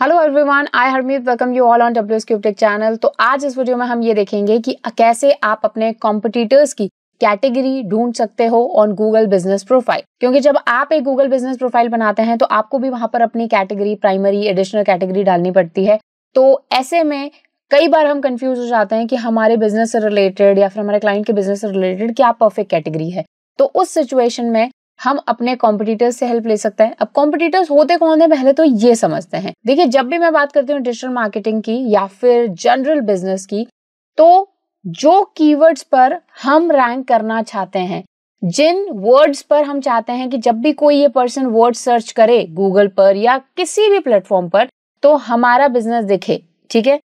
hello everyone I Harmeet welcome you all on W S channel तो आज इस video में हम ये देखेंगे कि कैसे आप अपने कॉम्पिटिटर्स की कैटेगरी ढूंढ सकते हो ऑन गूगल बिजनेस प्रोफाइल क्योंकि जब आप एक गूगल बिजनेस प्रोफाइल बनाते हैं तो आपको भी वहां पर अपनी कैटेगरी प्राइमरी एडिशनल कैटेगरी डालनी पड़ती है तो ऐसे में कई बार हम कंफ्यूज हो जाते हैं कि हमारे बिजनेस से रिलेटेड या फिर हमारे क्लाइंट के बिजनेस से रिलेटेड क्या परफेक्ट कैटेगरी है तो उस सिचुएशन में हम अपने कॉम्पिटिटर्स से हेल्प ले सकते हैं अब कॉम्पिटिटर्स होते कौन है पहले तो ये समझते हैं देखिए जब भी मैं बात करती हूँ डिजिटल मार्केटिंग की या फिर जनरल बिजनेस की तो जो कीवर्ड्स पर हम रैंक करना चाहते हैं जिन वर्ड्स पर हम चाहते हैं कि जब भी कोई ये पर्सन वर्ड सर्च करे गूगल पर या किसी भी प्लेटफॉर्म पर तो हमारा बिजनेस दिखे ठीक है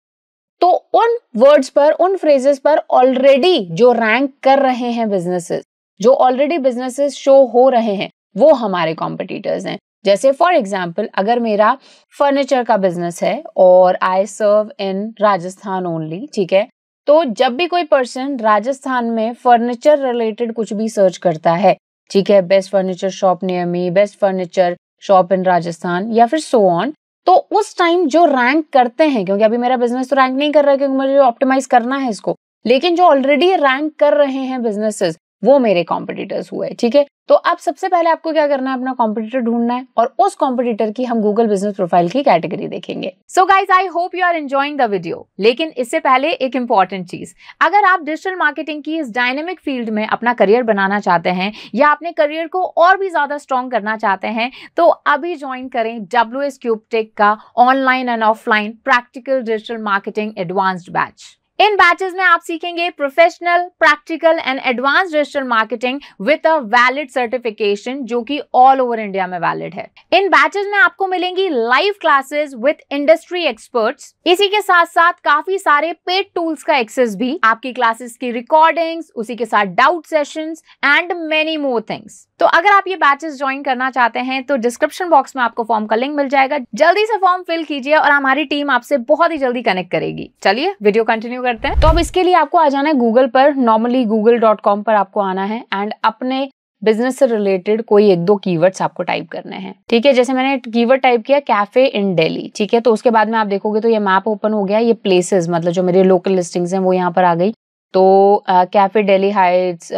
तो उन वर्ड्स पर उन फ्रेजेस पर ऑलरेडी जो रैंक कर रहे हैं बिजनेसेस जो ऑलरेडी बिजनेसेस शो हो रहे हैं वो हमारे कॉम्पिटिटर्स हैं जैसे फॉर एग्जाम्पल अगर मेरा फर्नीचर का बिजनेस है और आई सर्व इन राजस्थान ओनली ठीक है तो जब भी कोई पर्सन राजस्थान में फर्नीचर रिलेटेड कुछ भी सर्च करता है ठीक है best furniture shop near me best furniture shop in Rajasthan या फिर सो ऑन तो उस टाइम जो रैंक करते हैं क्योंकि अभी मेरा बिजनेस तो रैंक नहीं कर रहा है क्योंकि मुझे ऑप्टिमाइज करना है इसको लेकिन जो ऑलरेडी रैंक कर रहे हैं बिजनेसेस वो मेरे कॉम्पिटिटर्स हुए ठीक है तो अब सबसे पहले आपको क्या करना है अपना कॉम्पिटिटर ढूंढना है और उस कॉम्पिटिटर की हम गूगल बिजनेस प्रोफाइल की कैटेगरी देखेंगे so guys I hope you are enjoying the video लेकिन इससे पहले एक इंपॉर्टेंट चीज अगर आप डिजिटल मार्केटिंग की इस डायनेमिक फील्ड में अपना करियर बनाना चाहते हैं या अपने करियर को और भी ज्यादा स्ट्रॉन्ग करना चाहते हैं तो अभी ज्वाइन करें डब्ल्यू एस क्यूबटेक का online and offline practical digital marketing advanced batch इन बैचेस में आप सीखेंगे professional practical and advance digital marketing with a valid certification जो कि ऑल ओवर इंडिया में वैलिड है इन बैचेस में आपको मिलेंगी live classes with industry experts इसी के साथ साथ काफी सारे पेड टूल्स का एक्सेस भी आपकी क्लासेस की रिकॉर्डिंग्स उसी के साथ doubt sessions and many more things तो अगर आप ये बैचेस ज्वाइन करना चाहते हैं तो डिस्क्रिप्शन बॉक्स में आपको फॉर्म का लिंक मिल जाएगा जल्दी से फॉर्म फिल कीजिए और हमारी टीम आपसे बहुत ही जल्दी कनेक्ट करेगी चलिए वीडियो कंटिन्यू करते हैं तो अब इसके लिए आपको आ जाना है गूगल पर नॉर्मली गूगल पर आपको आना है एंड अपने बिजनेस से रिलेटेड कोई एक दो कीवर्ड्स आपको टाइप करने हैं ठीक है जैसे मैंने कीवर्ड टाइप किया कैफे इन डेली ठीक है तो उसके बाद में आप देखोगे तो ये मैप ओपन हो गया ये प्लेसेस मतलब जो मेरे लोकल लिस्टिंग्स हैं वो यहाँ पर आ गई तो cafe Delhi heights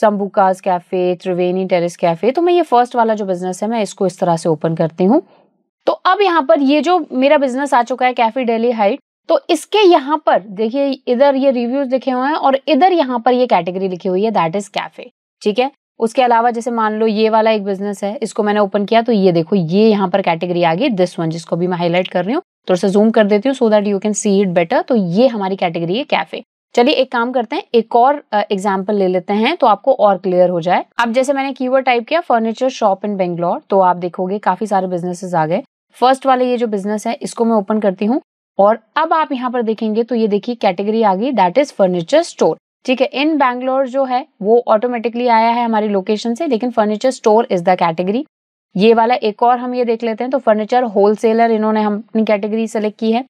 Sambuca's cafe Triveni terrace cafe तो मैं ये फर्स्ट वाला जो बिज़नेस है मैं इसको इस तरह से ओपन करती हूँ तो अब यहाँ पर ये जो मेरा बिज़नेस आ चुका है कैफ़े डेली हाइट तो इसके यहाँ पर देखिए इधर ये रिव्यूज लिखे हुए हैं और इधर यहाँ पर ये कैटेगरी लिखी हुई है दैट इज़ कैफ़े ठीक है उसके अलावा जैसे मान लो ये वाला एक बिजनेस है इसको मैंने ओपन किया तो ये देखो ये यहाँ पर कैटेगरी आ गई दिस वन जिसको भी मैं हाईलाइट कर रही हूँ थोड़ा सा जूम कर देती हूँ so that you can see it better तो ये हमारी कैटेगरी है कैफे चलिए एक काम करते हैं एक और एग्जाम्पल ले लेते हैं तो आपको और क्लियर हो जाए अब जैसे मैंने कीवर्ड टाइप किया फर्नीचर शॉप इन बेंगलोर तो आप देखोगे काफी सारे बिजनेसेस आ गए फर्स्ट वाले ये जो बिजनेस है इसको मैं ओपन करती हूँ और अब आप यहाँ पर देखेंगे तो ये देखिए कैटेगरी आ गई दैट इज फर्नीचर स्टोर ठीक है इन बैंगलोर जो है वो ऑटोमेटिकली आया है हमारी लोकेशन से लेकिन furniture store is the category ये वाला एक और हम ये देख लेते हैं तो फर्नीचर होलसेलर इन्होंने हम अपनी कैटेगरी सेलेक्ट की है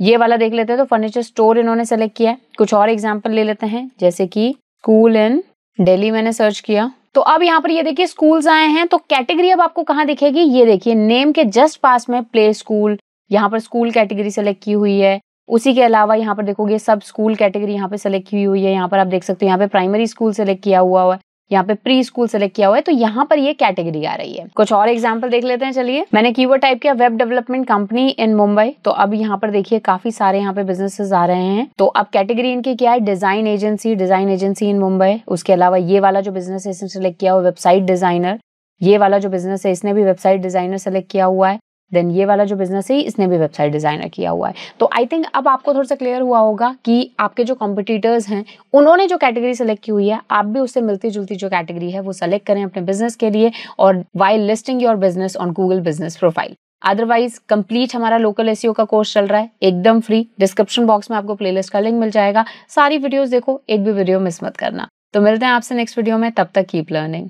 ये वाला देख लेते हैं तो फर्नीचर स्टोर इन्होंने सेलेक्ट किया है कुछ और एग्जाम्पल ले लेते हैं जैसे कि स्कूल इन डेली मैंने सर्च किया तो अब यहाँ पर ये देखिए स्कूल्स आए हैं तो कैटेगरी अब आपको कहाँ दिखेगी ये देखिए नेम के जस्ट पास में प्ले स्कूल यहाँ पर स्कूल कैटेगरी सेलेक्ट की हुई है उसी के अलावा यहाँ पर देखोगे सब स्कूल कैटेगरी यहाँ पे सेलेक्ट की हुई है यहाँ पर आप देख सकते हो यहाँ पे प्राइमरी स्कूल सेलेक्ट किया हुआ हुआ है यहाँ पे प्री स्कूल सेलेक्ट किया हुआ है तो यहाँ पर ये कैटेगरी आ रही है कुछ और एग्जाम्पल देख लेते हैं चलिए मैंने की टाइप किया web development company in Mumbai तो अब यहाँ पर देखिए काफी सारे यहाँ पे बिजनेसेस आ रहे हैं तो अब कैटेगरी इनके क्या है design agency design agency in Mumbai उसके अलावा ये वाला जो बिजनेस है इसने सेलेक्ट किया हुआ वेबसाइट डिजाइनर ये वाला जो बिजनेस है इसने भी वेबसाइट डिजाइनर सेलेक्ट किया हुआ है देन ये वाला जो बिजनेस है इसने भी वेबसाइट डिजाइनर किया हुआ है तो आई थिंक अब आपको थोड़ा सा क्लियर हुआ होगा कि आपके जो कॉम्पिटिटर्स हैं उन्होंने जो कैटेगरी सेलेक्ट की हुई है आप भी उससे मिलती जुलती जो कैटेगरी है वो सेलेक्ट करें अपने बिजनेस के लिए और why listing your business on Google business profile otherwise complete हमारा लोकल एस e का कोर्स चल रहा है एकदम फ्री डिस्क्रिप्शन बॉक्स में आपको प्लेलिस्ट का लिंक मिल जाएगा सारी वीडियोस देखो एक भी वीडियो मिस मत करना तो मिलते हैं आपसे नेक्स्ट वीडियो में तब तक कीप लर्निंग